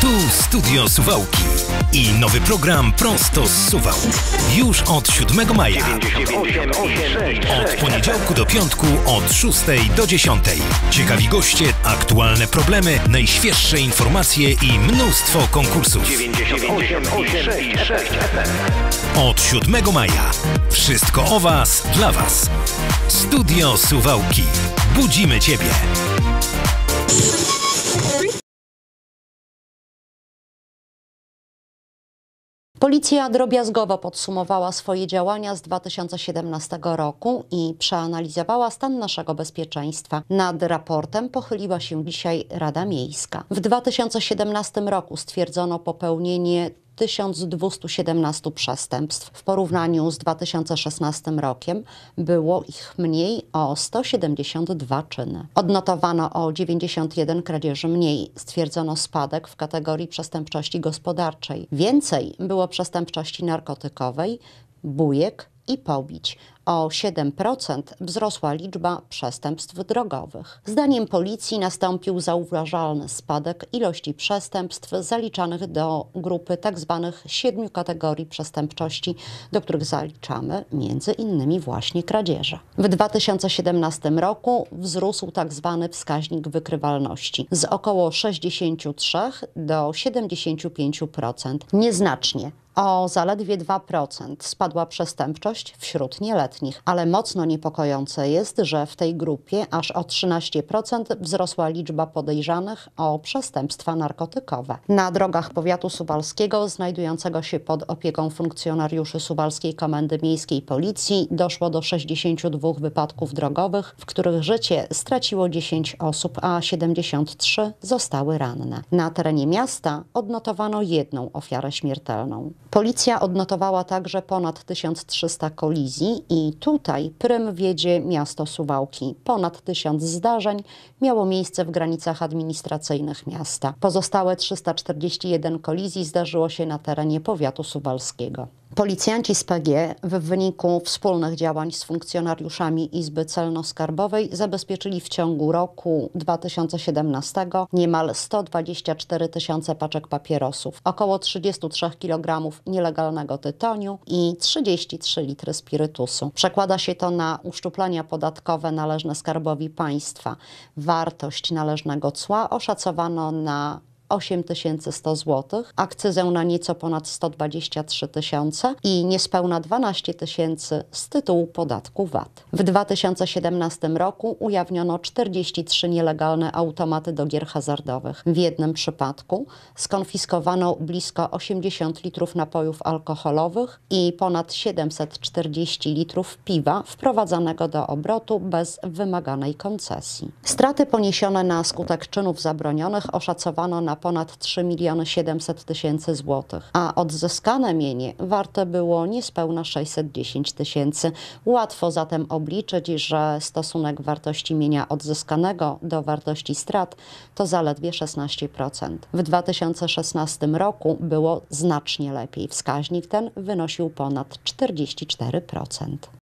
Tu Studio Suwałki i nowy program Prosto z Suwał. Już od 7 maja. od poniedziałku do piątku od 6 do 10. Ciekawi goście, aktualne problemy, najświeższe informacje i mnóstwo konkursów. 98, 8, 6, od 7 maja. Wszystko o Was, dla Was. Studio Suwałki. Budzimy Ciebie. Policja drobiazgowo podsumowała swoje działania z 2017 roku i przeanalizowała stan naszego bezpieczeństwa. Nad raportem pochyliła się dzisiaj Rada Miejska. W 2017 roku stwierdzono popełnienie 1217 przestępstw. W porównaniu z 2016 rokiem było ich mniej o 172 czyny. Odnotowano o 91 kradzieży mniej. Stwierdzono spadek w kategorii przestępczości gospodarczej. Więcej było przestępczości narkotykowej, bujek i pobić. O 7% wzrosła liczba przestępstw drogowych. Zdaniem policji nastąpił zauważalny spadek ilości przestępstw zaliczanych do grupy tzw. Tak siedmiu kategorii przestępczości, do których zaliczamy między innymi właśnie kradzieże. W 2017 roku wzrósł tzw. Tak wskaźnik wykrywalności z około 63 do 75%. Nieznacznie o zaledwie 2% spadła przestępczość wśród nieletnich, ale mocno niepokojące jest, że w tej grupie aż o 13% wzrosła liczba podejrzanych o przestępstwa narkotykowe. Na drogach powiatu suwalskiego, znajdującego się pod opieką funkcjonariuszy Suwalskiej Komendy Miejskiej Policji, doszło do 62 wypadków drogowych, w których życie straciło 10 osób, a 73 zostały ranne. Na terenie miasta odnotowano jedną ofiarę śmiertelną. Policja odnotowała także ponad 1300 kolizji i tutaj prym wiedzie miasto Suwałki. Ponad 1000 zdarzeń miało miejsce w granicach administracyjnych miasta. Pozostałe 341 kolizji zdarzyło się na terenie powiatu suwalskiego. Policjanci z PG w wyniku wspólnych działań z funkcjonariuszami Izby Celno-Skarbowej zabezpieczyli w ciągu roku 2017 niemal 124 tysiące paczek papierosów, około 33 kg nielegalnego tytoniu i 33 litry spirytusu. Przekłada się to na uszczuplenia podatkowe należne Skarbowi Państwa. Wartość należnego cła oszacowano na 8100 zł, akcyzę na nieco ponad 123 tysiące i niespełna 12 tysięcy z tytułu podatku VAT. W 2017 roku ujawniono 43 nielegalne automaty do gier hazardowych. W jednym przypadku skonfiskowano blisko 80 litrów napojów alkoholowych i ponad 740 litrów piwa wprowadzanego do obrotu bez wymaganej koncesji. Straty poniesione na skutek czynów zabronionych oszacowano na ponad 3 miliony 700 tysięcy złotych, a odzyskane mienie warte było niespełna 610 tysięcy. Łatwo zatem obliczyć, że stosunek wartości mienia odzyskanego do wartości strat to zaledwie 16%. W 2016 roku było znacznie lepiej. Wskaźnik ten wynosił ponad 44%.